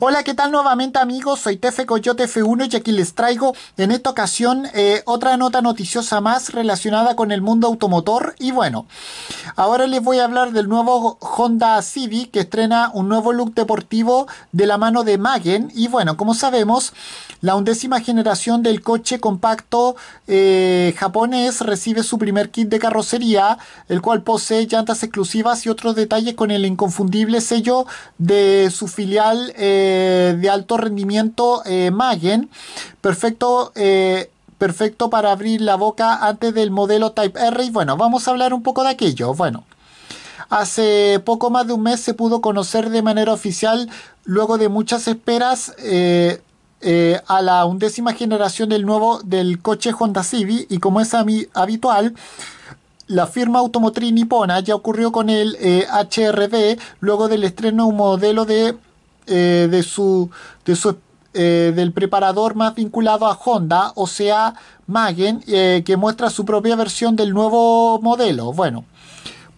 Hola, ¿qué tal nuevamente amigos? Soy Tefe Coyote F1 y aquí les traigo en esta ocasión eh, otra nota noticiosa más relacionada con el mundo automotor. Y bueno, ahora les voy a hablar del nuevo Honda Civic que estrena un nuevo look deportivo de la mano de Magen. Y bueno, como sabemos, la undécima generación del coche compacto eh, japonés recibe su primer kit de carrocería, el cual posee llantas exclusivas y otros detalles con el inconfundible sello de su filial. Eh, eh, de alto rendimiento eh, Magen, perfecto, eh, perfecto para abrir la boca antes del modelo Type R. Y bueno, vamos a hablar un poco de aquello. Bueno. Hace poco más de un mes se pudo conocer de manera oficial, luego de muchas esperas, a la undécima generación del nuevo del coche Honda Civic y como es a mí, habitual la firma automotriz nipona ya ocurrió con el HRB luego del estreno de un modelo de eh, de su, eh, del preparador más vinculado a Honda, o sea, Magen, eh, que muestra su propia versión del nuevo modelo. Bueno,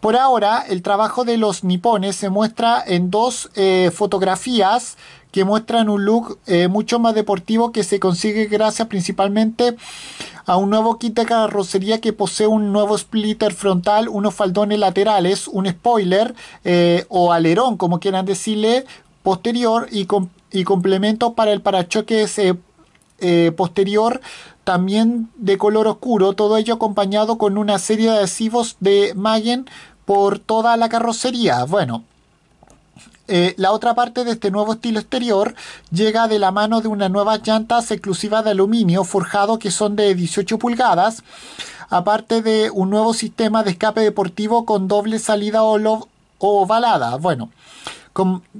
por ahora el trabajo de los nipones se muestra en dos fotografías que muestran un look mucho más deportivo que se consigue gracias principalmente a un nuevo kit de carrocería que posee un nuevo splitter frontal, unos faldones laterales, un spoiler o alerón, como quieran decirle, posterior y, complemento para el parachoques eh, posterior también de color oscuro, todo ello acompañado con una serie de adhesivos de Magen por toda la carrocería. Bueno, eh, la otra parte de este nuevo estilo exterior llega de la mano de unas nuevas llantas exclusivas de aluminio forjado que son de 18 pulgadas, aparte de un nuevo sistema de escape deportivo con doble salida ovalada. Bueno,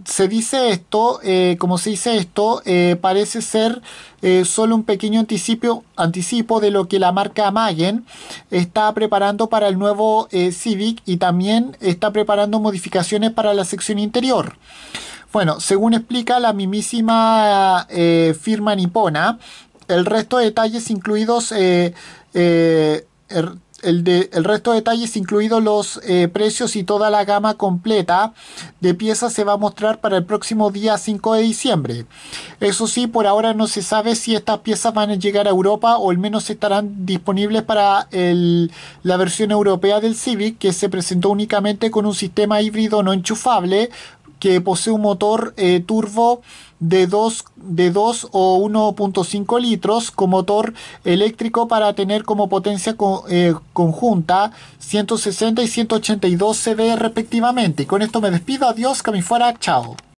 se dice esto, eh, como se dice esto, eh, parece ser eh, solo un pequeño anticipo, anticipo de lo que la marca Mayen está preparando para el nuevo Civic y también está preparando modificaciones para la sección interior. Bueno, según explica la mismísima firma nipona, el resto de detalles incluidos er, el, resto de detalles, incluidos los eh, precios y toda la gama completa de piezas, se va a mostrar para el próximo día 5 de diciembre. Eso sí, por ahora no se sabe si estas piezas van a llegar a Europa o al menos estarán disponibles para la versión europea del Civic, que se presentó únicamente con un sistema híbrido no enchufable que posee un motor eh, turbo de 2, de o 1.5 litros con motor eléctrico para tener como potencia eh, conjunta 160 y 182 CV respectivamente. Y con esto me despido, adiós, que me fuera, chao.